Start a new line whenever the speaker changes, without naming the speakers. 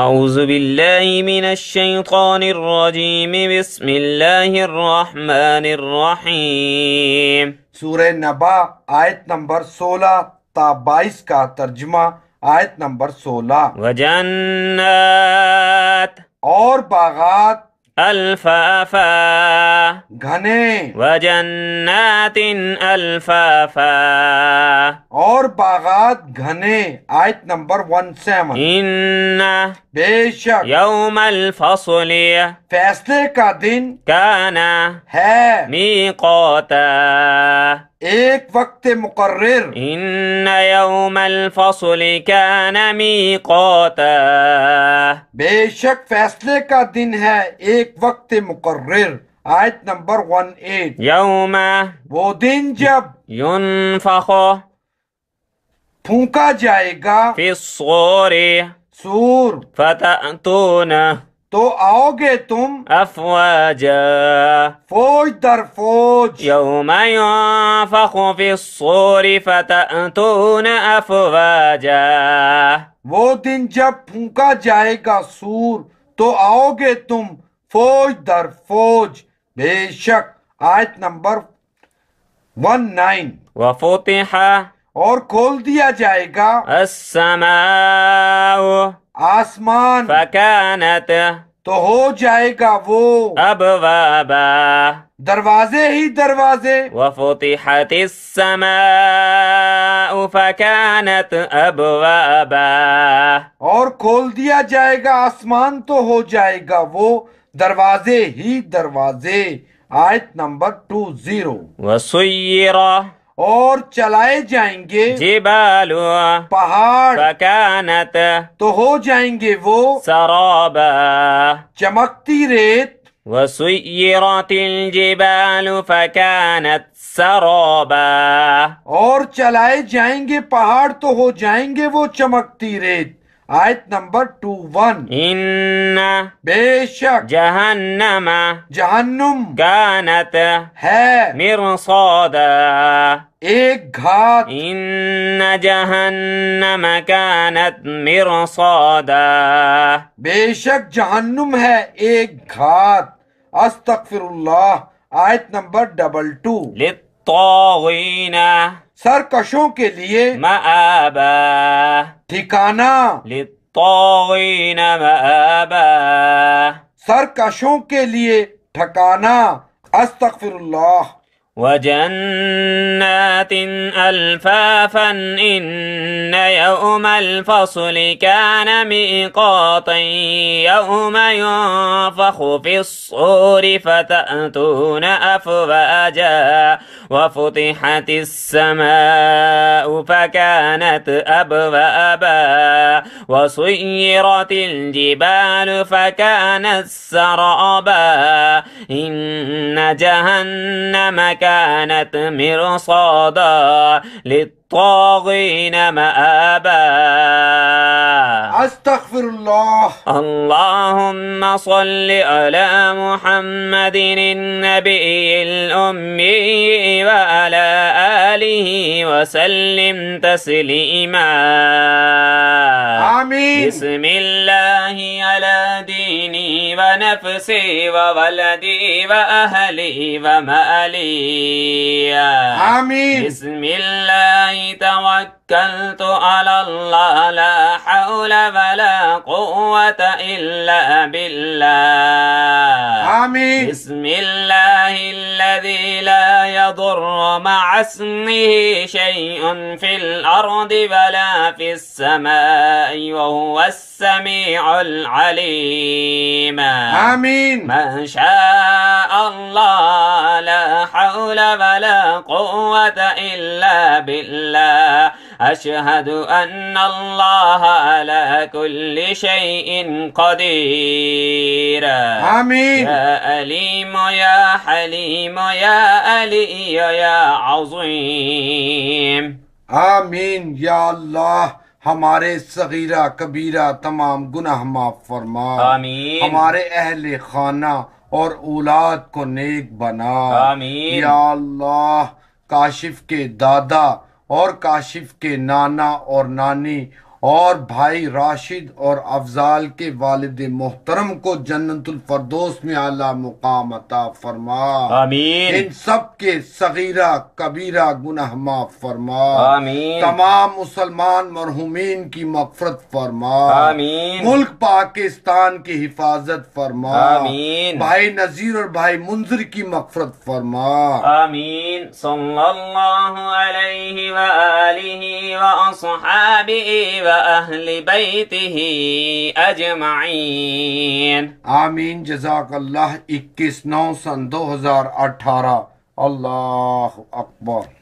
اعوذ باللہ من الشیطان الرجیم بسم اللہ الرحمن الرحیم سورہ نبا آیت نمبر سولہ تا بائیس کا ترجمہ آیت نمبر سولہ وجنات اور باغات الفافا
گھنے وجنات الفافا اور باغات گھنے آیت نمبر 17 ان بے شک یوم الفصل فیصلے کا دن کانا ہے میقوتا ایک وقت مقرر ان یوم الفصل کان میقاتا
بے شک فیصلے کا دن ہے ایک وقت مقرر آیت نمبر 18
یوم وہ دن جب ينفخ پھونکا جائے گا فی الصور سور فتأتونه تو آؤ گے تم افواجا فوج در فوج یوم فی الصور فتأتون افواجا
وہ دن جب پھونکا جائے گا سور تو آؤ گے تم فوج در فوج بے شک آیت نمبر ون نائن
وفوتے اور کھول دیا جائے گا سما آسمان فکانت تو ہو جائے گا وہ اب وابا دروازے ہی دروازے وفتحت السماء نب وابا اور کھول
دیا جائے گا آسمان تو ہو جائے گا وہ دروازے ہی دروازے آیت نمبر ٹو زیرو
وسیرہ
اور چلائے
جائیں گے جے پہاڑ فکانت تو ہو جائیں گے وہ سرابا چمکتی ریت وسیرات الجبال فکانت سرابا
اور چلائے جائیں گے پہاڑ تو ہو جائیں گے وہ چمکتی ریت آیت نمبر ٹو ون ان بے شک جہنم جہنم
کانت ہے مرصاد ایک گھات ان جہنم کانت مرصاد
بے شک جہنم ہے ایک گھات استغفر اللہ آیت نمبر ڈبل ٹو للطاغین سرکشوں
کے لیے مآبا ٹھکانا للطاغين مآبا سرکشوں کے لیے ٹھکانا استغفر الله وجنات ألفافا إن يوم الفصل كان ميقاتا يوم ينفخ في الصور فتأتون أفواجا وفتحت السماء فكانت أبوابا وسيرت الجبال فكانت سرابا إن جهنم كانت مرصادا للطاغين مآبا أستغفر
الله
اللهم صل على محمد النبي الأمي وعلى آله وسلم تسليما آمين بسم الله على ديني ونفسي وولدي وأهلي ومالي آمين بسم الله توكلت على الله لا حول ولا قوة إلا بالله آمين بسم الله الله الذي لا يضر مع اسمه شيء في الأرض ولا في السماء وهو السميع العليم آمين ما شاء الله لا حول ولا قوة إلا بالله أشهد أن الله على كل شيء قدير آمين يا أليم يا
حليم يا
علی يا عظيم
آمين يا الله ہمارے صغیرہ کبیرہ تمام گناہ معاف فرما آمین ہمارے اہل خانہ اور اولاد کو نیک بنا آمین یا اللہ کاشف کے دادا اور کاشف کے نانا اور نانی اور بھائی راشد اور افضال کے والد محترم کو جنت الفردوس میں اعلیٰ مقام عطا فرما آمین ان سب کے صغیرہ کبیرہ گناہ معاف فرما آمین تمام مسلمان مرحومین کی مغفرت فرما آمین ملک پاکستان کی حفاظت فرما آمین بھائی نذیر اور بھائی منظر کی مغفرت فرما
آمین صلی اللہ علیہ وآلہ وآصحابہ وآلہ وأهل بيته أجمعين
آمين جزاك الله 21 نو سن 2018 الله أكبر